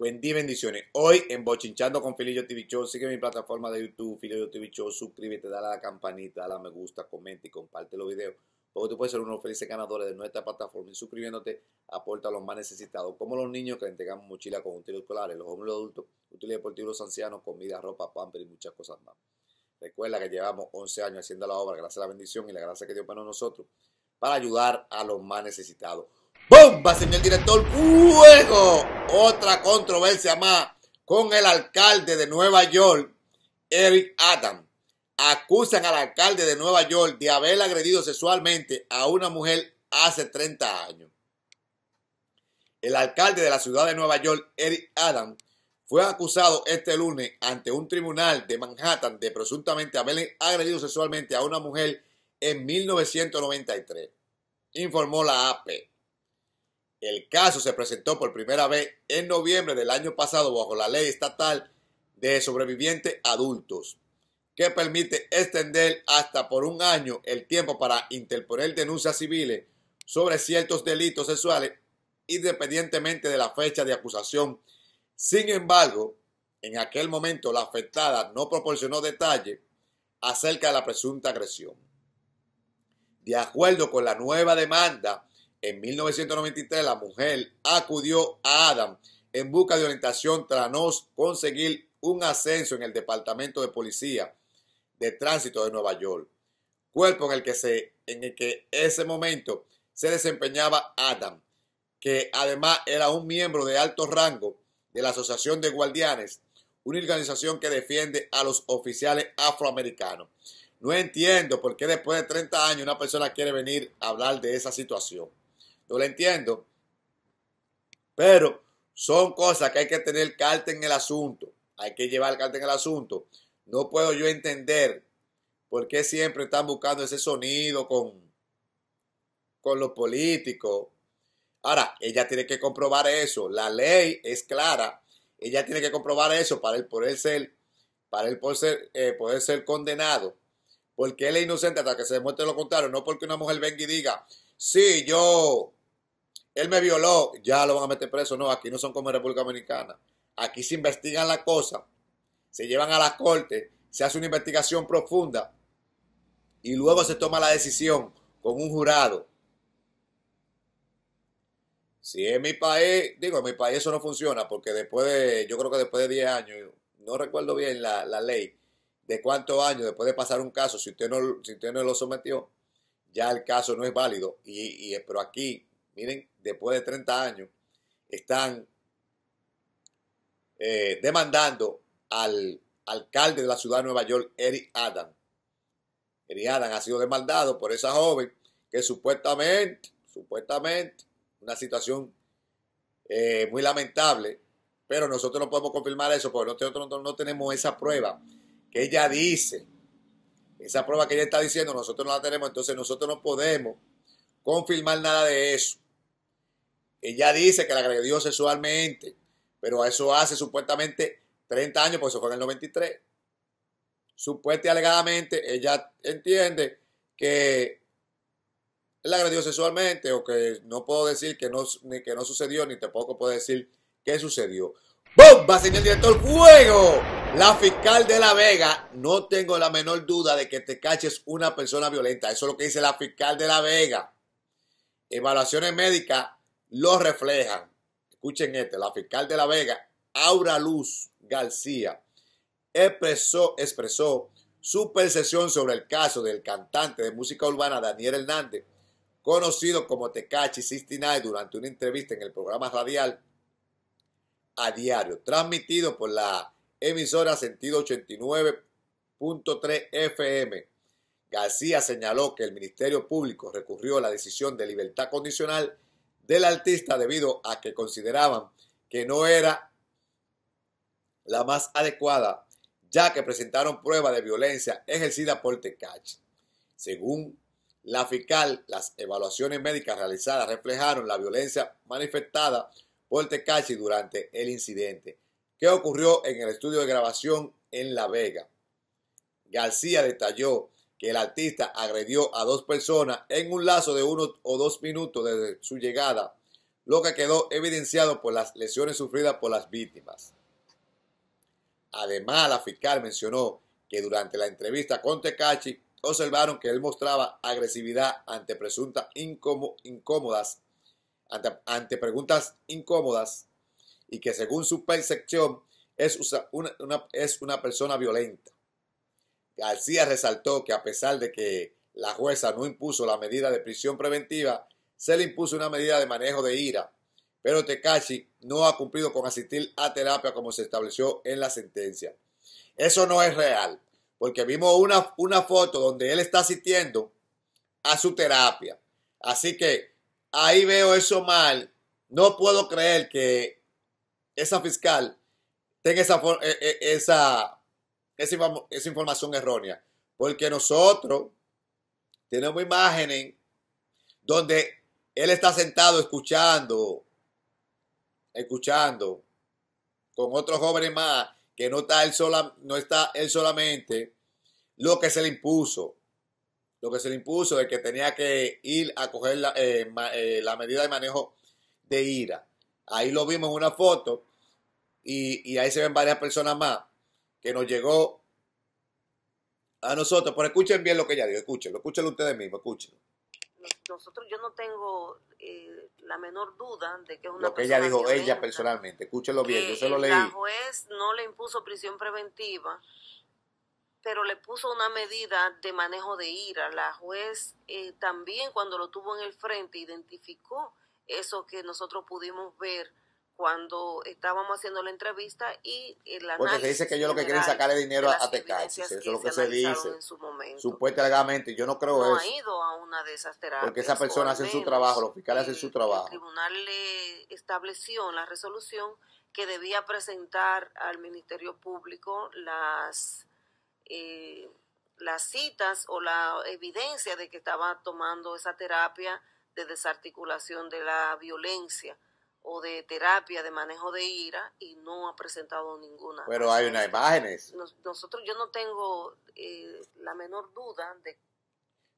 Buen día, bendiciones. Hoy en Bochinchando con Filillo TV Show, sigue mi plataforma de YouTube, Filillo TV Show, suscríbete, dale a la campanita, dale a me gusta, comenta y comparte los videos. Porque tú puedes ser uno de los felices ganadores de nuestra plataforma y suscribiéndote aporta a los más necesitados, como los niños que entregamos mochila con útiles escolares, los hombres adultos, útiles deportivos los ancianos, comida, ropa, pamper y muchas cosas más. Recuerda que llevamos 11 años haciendo la obra, gracias a la bendición y la gracia que Dios para nosotros, para ayudar a los más necesitados. ¡Bomba, señor director! ¡Fuego! Otra controversia más con el alcalde de Nueva York, Eric Adams. Acusan al alcalde de Nueva York de haber agredido sexualmente a una mujer hace 30 años. El alcalde de la ciudad de Nueva York, Eric Adams, fue acusado este lunes ante un tribunal de Manhattan de presuntamente haber agredido sexualmente a una mujer en 1993, informó la AP. El caso se presentó por primera vez en noviembre del año pasado bajo la ley estatal de sobrevivientes adultos, que permite extender hasta por un año el tiempo para interponer denuncias civiles sobre ciertos delitos sexuales independientemente de la fecha de acusación. Sin embargo, en aquel momento la afectada no proporcionó detalle acerca de la presunta agresión. De acuerdo con la nueva demanda en 1993 la mujer acudió a Adam en busca de orientación tras no conseguir un ascenso en el Departamento de Policía de Tránsito de Nueva York, cuerpo en el que, se, en el que ese momento se desempeñaba Adam, que además era un miembro de alto rango de la Asociación de Guardianes, una organización que defiende a los oficiales afroamericanos. No entiendo por qué después de 30 años una persona quiere venir a hablar de esa situación. Yo lo entiendo. Pero son cosas que hay que tener carta en el asunto. Hay que llevar carta en el asunto. No puedo yo entender por qué siempre están buscando ese sonido con, con los políticos. Ahora, ella tiene que comprobar eso. La ley es clara. Ella tiene que comprobar eso para él poder ser, para eh, poder ser condenado. Porque él es inocente hasta que se demuestre lo contrario. No porque una mujer venga y diga, sí, yo él me violó, ya lo van a meter preso. No, aquí no son como en República Dominicana. Aquí se investigan la cosa, se llevan a la corte, se hace una investigación profunda y luego se toma la decisión con un jurado. Si en mi país, digo, en mi país eso no funciona porque después de, yo creo que después de 10 años, no recuerdo bien la, ley de cuántos años después de pasar un caso, si usted no, no lo sometió, ya el caso no es válido. Y, y pero aquí, miren después de 30 años están eh, demandando al alcalde de la ciudad de Nueva York, Eric Adam. Eric Adam ha sido demandado por esa joven que supuestamente, supuestamente, una situación eh, muy lamentable, pero nosotros no podemos confirmar eso porque nosotros no tenemos esa prueba que ella dice. Esa prueba que ella está diciendo, nosotros no la tenemos, entonces nosotros no podemos confirmar nada de eso. Ella dice que la agredió sexualmente, pero eso hace supuestamente 30 años, por eso fue en el 93. Supuestamente alegadamente, ella entiende que la agredió sexualmente o que no puedo decir que no, que no sucedió, ni tampoco puedo decir que sucedió. ¡Bomba, señor director! ¡Fuego! La fiscal de La Vega, no tengo la menor duda de que te caches una persona violenta. Eso es lo que dice la fiscal de La Vega. Evaluaciones médicas lo reflejan. Escuchen este, la fiscal de La Vega, Aura Luz García, expresó, expresó su percepción sobre el caso del cantante de música urbana Daniel Hernández, conocido como Tecachi 69, durante una entrevista en el programa radial a diario, transmitido por la emisora Sentido 89.3 FM. García señaló que el Ministerio Público recurrió a la decisión de libertad condicional del artista debido a que consideraban que no era la más adecuada, ya que presentaron pruebas de violencia ejercida por Tecachi. Según la fiscal, las evaluaciones médicas realizadas reflejaron la violencia manifestada por Tecachi durante el incidente, que ocurrió en el estudio de grabación en La Vega. García detalló que el artista agredió a dos personas en un lazo de uno o dos minutos desde su llegada, lo que quedó evidenciado por las lesiones sufridas por las víctimas. Además, la fiscal mencionó que durante la entrevista con Tecachi observaron que él mostraba agresividad ante presuntas incómodas, ante, preguntas incómodas y que según su percepción es es una persona violenta. García resaltó que a pesar de que la jueza no impuso la medida de prisión preventiva, se le impuso una medida de manejo de ira, pero Tecachi no ha cumplido con asistir a terapia como se estableció en la sentencia. Eso no es real, porque vimos una, una foto donde él está asistiendo a su terapia. Así que ahí veo eso mal. No puedo creer que esa fiscal tenga esa, e-, e-, esa esa, información errónea. Porque nosotros tenemos imágenes donde él está sentado escuchando, escuchando con otros jóvenes más, que no está él, sola, no está él solamente, lo que se le impuso. Lo que se le impuso de que tenía que ir a coger la, eh, eh, medida de manejo de ira. Ahí lo vimos en una foto y ahí se ven varias personas más que nos llegó a nosotros. Pero escuchen bien lo que ella dijo, escúchenlo, escúchenlo ustedes mismos, escúchenlo. Nosotros, yo no tengo eh, la menor duda de que es una Lo que ella dijo ella personalmente, escúchenlo bien, yo se lo leí. La juez no le impuso prisión preventiva, pero le puso una medida de manejo de ira. La juez eh, también cuando lo tuvo en el frente identificó eso que nosotros pudimos ver cuando estábamos haciendo la entrevista y el análisis. Porque se dice que ellos lo que quieren sacarle dinero a Tecachi, eso es lo que se, dice. Supuestamente, yo no creo eso. ha ido a una de esas terapias. Porque esa persona hace su trabajo, los fiscales hacen su eh, trabajo. El tribunal le estableció en la resolución que debía presentar al Ministerio Público las. Eh, las citas o la evidencia de que estaba tomando esa terapia de desarticulación de la violencia o de terapia de manejo de ira y no ha presentado ninguna. Pero hay unas imágenes. nosotros, yo no tengo eh, la menor duda de...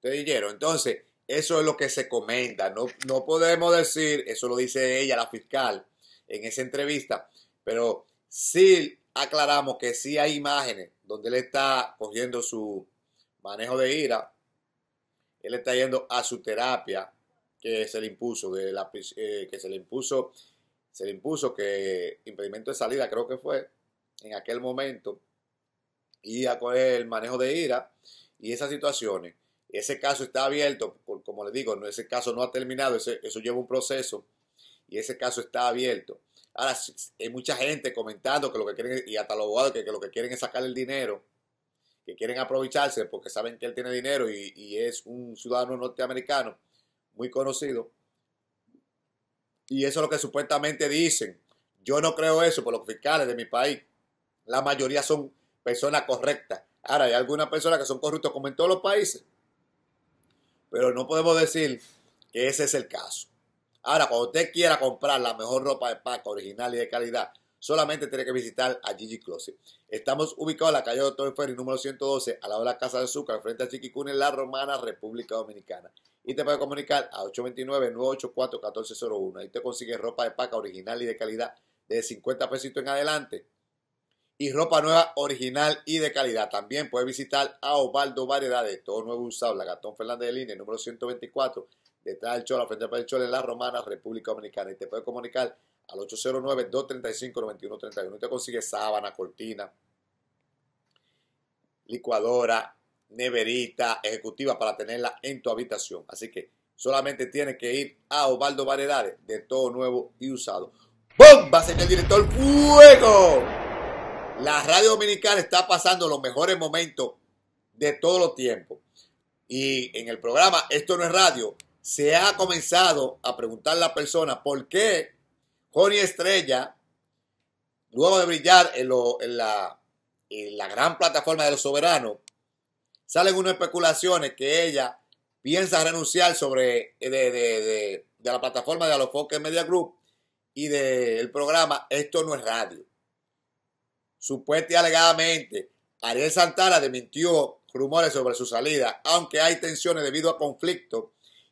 Te dijeron, entonces, eso es lo que se comenta, no, no podemos decir, eso lo dice ella, la fiscal, en esa entrevista, pero sí aclaramos que sí hay imágenes donde él está cogiendo su manejo de ira, él está yendo a su terapia, que se le impuso, eh, que se le impuso, se le impuso que impedimento de salida creo que fue en aquel momento y a el manejo de ira y esas situaciones. Ese caso está abierto, como les digo, ese caso no ha terminado, eso lleva un proceso y ese caso está abierto. Ahora, hay mucha gente comentando que lo que quieren, y hasta los abogados, que, lo que quieren es sacar el dinero, que quieren aprovecharse porque saben que él tiene dinero y es un ciudadano norteamericano muy conocido. Y eso es lo que supuestamente dicen. Yo no creo eso por los fiscales de mi país. La mayoría son personas correctas. Ahora, hay algunas personas que son corruptas como en todos los países. Pero no podemos decir que ese es el caso. Ahora, cuando usted quiera comprar la mejor ropa de paco original y de calidad, solamente tiene que visitar a Gigi Closet. Estamos ubicados en la calle Doctor Ferry, número 112, al lado de la Casa de Azúcar, frente a Chiquicuna, en La Romana, República Dominicana. Y te puedes comunicar a 829-984-1401. Ahí te consigues ropa de paca original y de calidad de 50 pesitos en adelante. Y ropa nueva, original y de calidad. También puedes visitar a Ovaldo Variedades, todo nuevo usado, la Gatón Fernández de Línea, número 124, detrás del Chola, frente al Chola, en La Romana, República Dominicana. Y te puedes comunicar al 809-235-9131. Te consigue sábana, cortina, licuadora, neverita, ejecutiva para tenerla en tu habitación. Así que solamente tienes que ir a Osvaldo Variedades de todo nuevo y usado. ser el director! ¡Fuego! La radio dominicana está pasando los mejores momentos de todos los tiempos. Y en el programa Esto no es radio, se ha comenzado a preguntar a la persona por qué Connie Estrella, luego de brillar en, la, gran plataforma de los soberanos, salen unas especulaciones que ella piensa renunciar sobre eh, de, la plataforma de Alofoque Media Group y del programa Esto no es radio. Supuestamente y alegadamente, Ariel Santana desmintió rumores sobre su salida, aunque hay tensiones debido a conflictos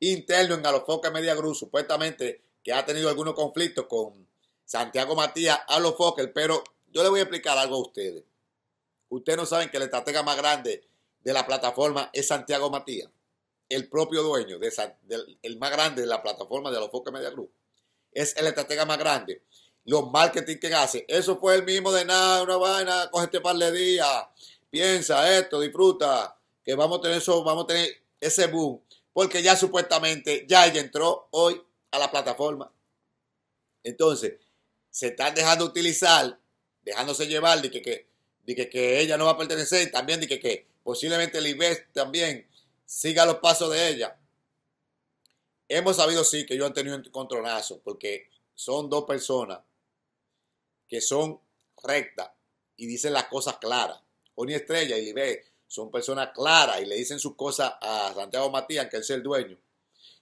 internos en Alofoque Media Group, supuestamente que ha tenido algunos conflictos con Santiago Matías a los Fokker, pero yo le voy a explicar algo a ustedes. Ustedes no saben que la estratega más grande de la plataforma es Santiago Matías, el propio dueño, de el más grande de la plataforma de los Fokker Media Group. Es el estratega más grande. Los marketing que hace, eso fue el mismo de nada, una vaina, coge este par de días, piensa esto, disfruta, que vamos a tener eso, vamos a tener ese boom, porque ya supuestamente ya ella entró hoy a la plataforma. Entonces, se están dejando utilizar, dejándose llevar de que, que, que, ella no va a pertenecer, también de que, posiblemente el IBEX también siga los pasos de ella. Hemos sabido sí que ellos han tenido un encontronazo, porque son dos personas que son rectas y dicen las cosas claras. Oni Estrella y Libé son personas claras y le dicen sus cosas a Santiago Matías, que es el dueño.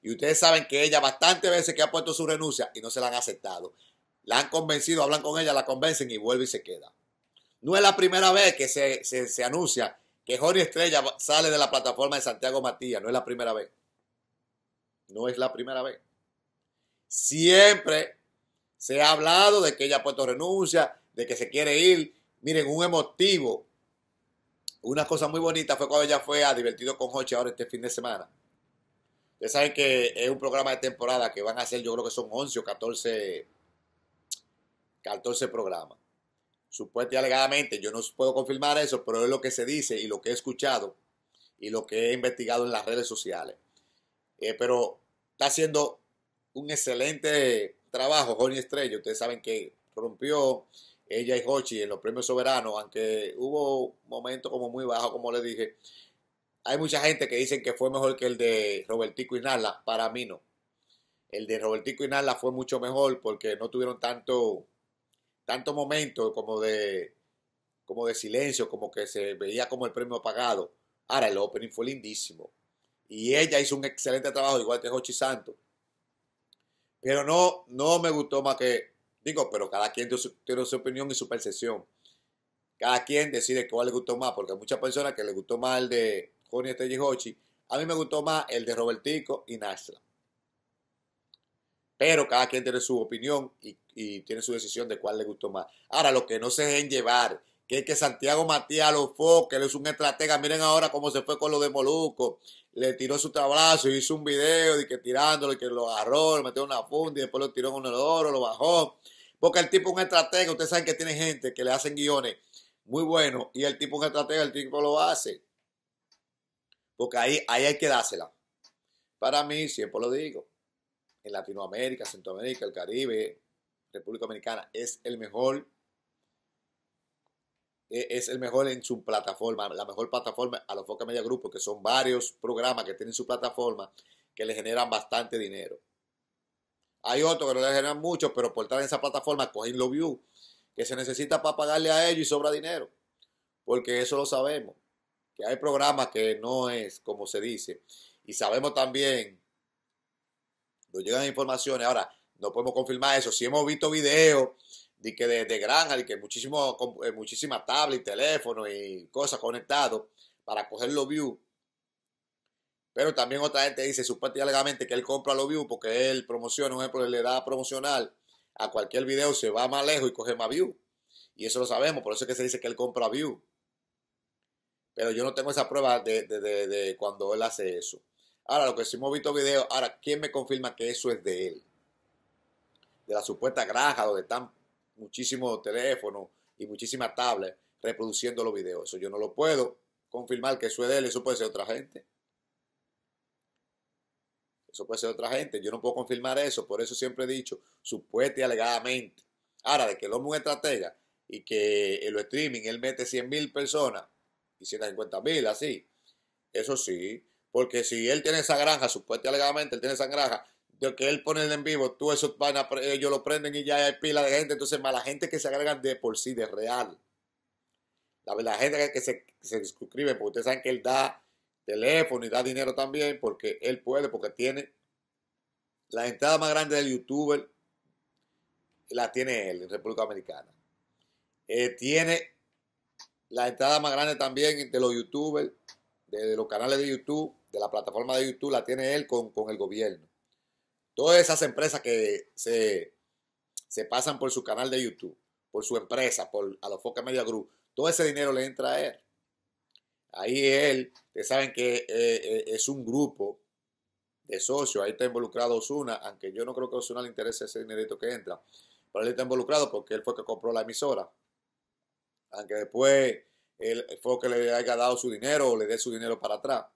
Y ustedes saben que ella bastantes veces que ha puesto su renuncia y no se la han aceptado. La han convencido, hablan con ella, la convencen y vuelve y se queda. No es la primera vez que se, anuncia que Jorge Estrella sale de la plataforma de Santiago Matías. No es la primera vez. No es la primera vez. Siempre se ha hablado de que ella ha puesto renuncia, de que se quiere ir. Miren, un emotivo. Una cosa muy bonita fue cuando ella fue a Divertido con Jorge ahora este fin de semana. Ustedes saben que es un programa de temporada que van a hacer, yo creo que son 11 o 14, 14 programas. Supuestamente alegadamente, yo no puedo confirmar eso, pero es lo que se dice y lo que he escuchado y lo que he investigado en las redes sociales. Eh, pero está haciendo un excelente trabajo Johnny Estrella. Ustedes saben que rompió ella y Hochi en los premios soberanos, aunque hubo momentos como muy bajos, como les dije. Hay mucha gente que dicen que fue mejor que el de Robertico Inala. Para mí no. El de Robertico Inala fue mucho mejor porque no tuvieron tanto, tanto momento como de, como de silencio, como que se veía como el premio pagado. Ahora, el opening fue lindísimo. Y ella hizo un excelente trabajo, igual que Jochi Santos. Pero no, no me gustó más que, digo, pero cada quien tiene su, opinión y su percepción. Cada quien decide cuál le gustó más, porque hay muchas personas que le gustó más el de con A mí me gustó más el de Robertico y Nashla. Pero cada quien tiene su opinión y, tiene su decisión de cuál le gustó más. Ahora, lo que no se dejen llevar, que es que Santiago Matías lo fue que él es un estratega. Miren ahora cómo se fue con lo de Moluco. Le tiró su trabazo, hizo un video de que tirándolo, y que lo agarró, lo metió en una funda y después lo tiró en un oro, lo bajó. Porque el tipo es un estratega. Ustedes saben que tiene gente que le hacen guiones muy buenos y el tipo es un estratega, el tipo lo hace. Porque ahí, ahí hay que dársela. Para mí, siempre lo digo, en Latinoamérica, Centroamérica, el Caribe, República Dominicana, es el mejor, e, es el mejor en su plataforma, la mejor plataforma a los Foca Media Grupo, que son varios programas que tienen su plataforma que le generan bastante dinero. Hay otros que no le generan mucho, pero por estar en esa plataforma cogen lo view que se necesita para pagarle a ellos y sobra dinero. Porque eso lo sabemos que hay programas que no es como se dice. Y sabemos también, nos llegan informaciones, ahora no podemos confirmar eso, si hemos visto videos de que de, granja, de que muchísimo, eh, muchísimas tablets, y teléfonos y cosas conectados para coger los views. Pero también otra gente dice supuestamente que él compra los views porque él promociona, un ejemplo, le da promocional a cualquier video, se va más lejos y coge más views. Y eso lo sabemos, por eso es que se dice que él compra views. Pero yo no tengo esa prueba de, cuando él hace eso. Ahora, lo que sí hemos visto video, ahora, ¿quién me confirma que eso es de él? De la supuesta granja donde están muchísimos teléfonos y muchísimas tablets reproduciendo los videos. Eso yo no lo puedo confirmar que eso es de él, eso puede ser otra gente. Eso puede ser otra gente. Yo no puedo confirmar eso, por eso siempre he dicho, supuesta y alegadamente. Ahora, de que el hombre es estratega y que en los streaming él mete 100,000 mil personas 150 mil, así. Eso sí, porque si él tiene esa granja, supuestamente él tiene esa granja, de que él pone en vivo, tú eso van ellos lo prenden y ya hay pila de gente, entonces más la gente que se agrega de por sí, de real. La, la gente que se, se suscribe, porque ustedes saben que él da teléfono y da dinero también, porque él puede, porque tiene la entrada más grande del youtuber, la tiene él en República Dominicana. Eh, tiene la entrada más grande también de los youtubers, de, los canales de YouTube, de la plataforma de YouTube, la tiene él con, el gobierno. Todas esas empresas que se, pasan por su canal de YouTube, por su empresa, por Foca Media Group, todo ese dinero le entra a él. Ahí él, ustedes saben que eh, eh, es un grupo de socios, ahí está involucrado Osuna, aunque yo no creo que a Osuna le interese ese dinerito que entra, pero él está involucrado porque él fue que compró la emisora aunque después el fue que le haya dado su dinero o le dé su dinero para atrás.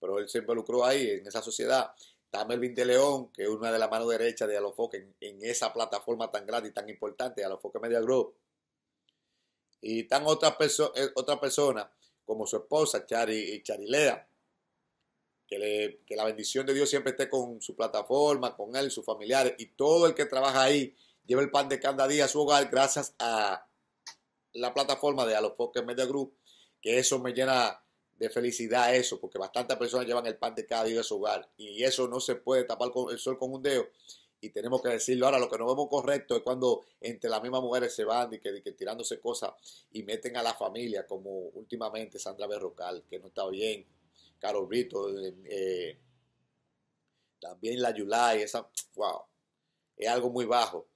Pero él siempre lucró ahí, en esa sociedad. Está Melvin de León, que es una de las manos derechas de Alofoque en, en esa plataforma tan grande y tan importante, Alofoque Media Group. Y están otras eh, otra personas, como su esposa, Chari, eh, Charilea, que, que la bendición de Dios siempre esté con su plataforma, con él, sus familiares y todo el que trabaja ahí lleva el pan de cada día a su hogar gracias a, la plataforma de A los Media Group, que eso me llena de felicidad eso, porque bastantes personas llevan el pan de cada día a su hogar y eso no se puede tapar con el sol con un dedo y tenemos que decirlo. Ahora, lo que no vemos correcto es cuando entre las mismas mujeres se van y que, tirándose cosas y meten a la familia, como últimamente Sandra Berrocal, que no está bien, Carol Brito, eh, también la Yulay, esa, wow, es algo muy bajo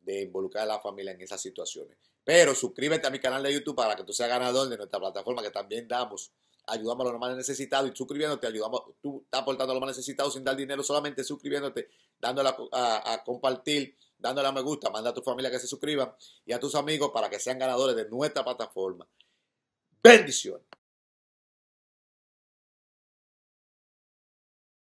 de involucrar a la familia en esas situaciones. Pero suscríbete a mi canal de YouTube para que tú seas ganador de nuestra plataforma que también damos. Ayudamos a los más necesitados y suscribiéndote, ayudamos, tú estás aportando a los más necesitados sin dar dinero, solamente suscribiéndote, dándole a, compartir, dándole a me gusta, manda a tu familia que se suscriban y a tus amigos para que sean ganadores de nuestra plataforma. Bendiciones.